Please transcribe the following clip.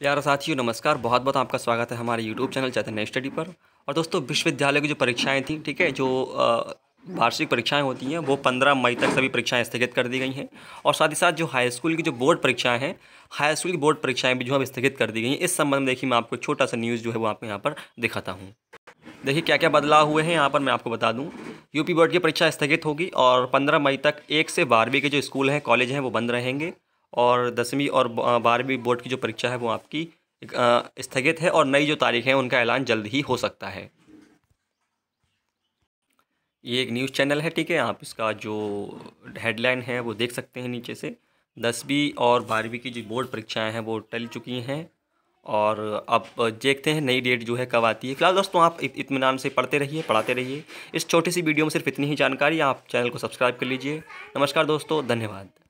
प्यारा साथियों नमस्कार बहुत बहुत आपका स्वागत है हमारे यूट्यूब चैनल चैतन्य स्टडी पर और दोस्तों विश्वविद्यालय की जो परीक्षाएं थी ठीक है जो वार्षिक परीक्षाएं होती हैं वो 15 मई तक सभी परीक्षाएं स्थगित कर दी गई हैं और साथ ही साथ जो हाई स्कूल की जो बोर्ड परीक्षाएं हैं हाई स्कूल की बोर्ड परीक्षाएं भी जो है स्थगित कर दी गई हैं इस संबंध में देखिए मैं आपको छोटा सा न्यूज़ जो है वो आपको यहाँ पर दिखाता हूँ देखिए क्या क्या बदलाव हुए हैं यहाँ पर मैं आपको बता दूँ यूपी बोर्ड की परीक्षा स्थगित होगी और पंद्रह मई तक एक से बारहवीं के जो स्कूल हैं कॉलेज हैं वो बंद रहेंगे और दसवीं और बारहवीं बोर्ड की जो परीक्षा है वो आपकी स्थगित है और नई जो तारीख है उनका ऐलान जल्द ही हो सकता है ये एक न्यूज़ चैनल है ठीक है आप इसका जो हेडलाइन है वो देख सकते हैं नीचे से दसवीं और बारहवीं की जो बोर्ड परीक्षाएं हैं वो टल चुकी हैं और अब देखते हैं नई डेट जो है कब आती है फिलहाल दोस्तों आप इतमान से पढ़ते रहिए पढ़ाते रहिए इस छोटी सी वीडियो में सिर्फ इतनी ही जानकारी आप चैनल को सब्सक्राइब कर लीजिए नमस्कार दोस्तों धन्यवाद